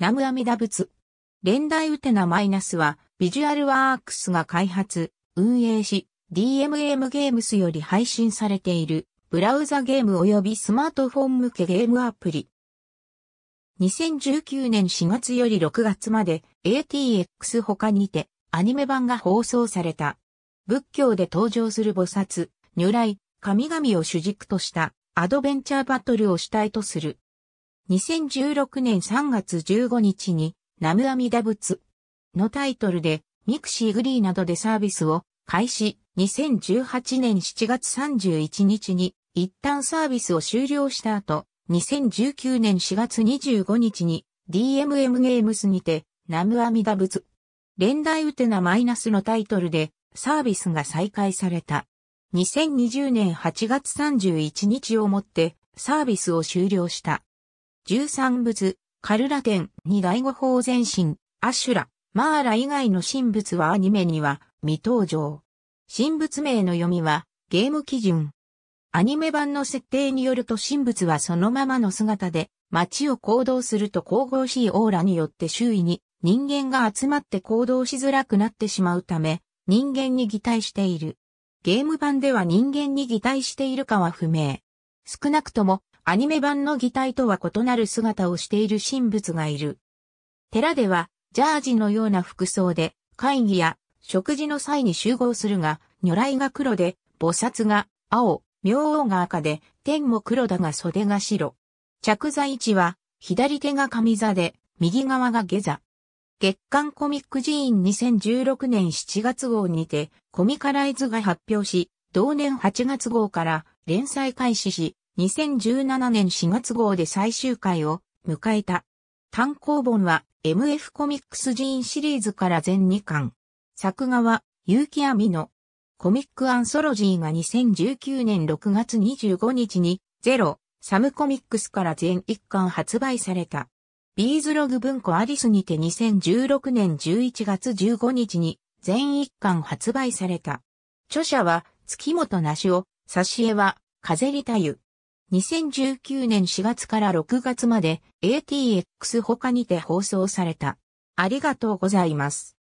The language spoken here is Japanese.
ナムアミダ仏。連代ウテナマイナスは、ビジュアルワークスが開発、運営し、DMM ゲームスより配信されている、ブラウザゲーム及びスマートフォン向けゲームアプリ。2019年4月より6月まで ATX 他にてアニメ版が放送された。仏教で登場する菩薩、如来、神々を主軸としたアドベンチャーバトルを主体とする2016年3月15日に、ナムアミダ仏のタイトルで、ミクシーグリーなどでサービスを開始、2018年7月31日に、一旦サービスを終了した後、2019年4月25日に DMM ゲームスにてナムアミダ仏連代ウテナマイナスのタイトルでサービスが再開された。2020年8月31日をもってサービスを終了した。13仏、カルランに第五宝前進、アシュラ、マーラ以外の神仏はアニメには未登場。神仏名の読みはゲーム基準。アニメ版の設定によると神仏はそのままの姿で街を行動すると神々しいオーラによって周囲に人間が集まって行動しづらくなってしまうため人間に擬態している。ゲーム版では人間に擬態しているかは不明。少なくともアニメ版の擬態とは異なる姿をしている神仏がいる。寺では、ジャージのような服装で、会議や食事の際に集合するが、如来が黒で、菩薩が青、明王が赤で、天も黒だが袖が白。着座位置は、左手が上座で、右側が下座。月刊コミック寺院2016年7月号にて、コミカライズが発表し、同年8月号から連載開始し、2017年4月号で最終回を迎えた。単行本は MF コミックスジーンシリーズから全2巻。作画は結城亜美のコミックアンソロジーが2019年6月25日にゼロサムコミックスから全1巻発売された。ビーズログ文庫アリスにて2016年11月15日に全1巻発売された。著者は月本なしお、し絵は風里太夫。2019年4月から6月まで ATX 他にて放送された。ありがとうございます。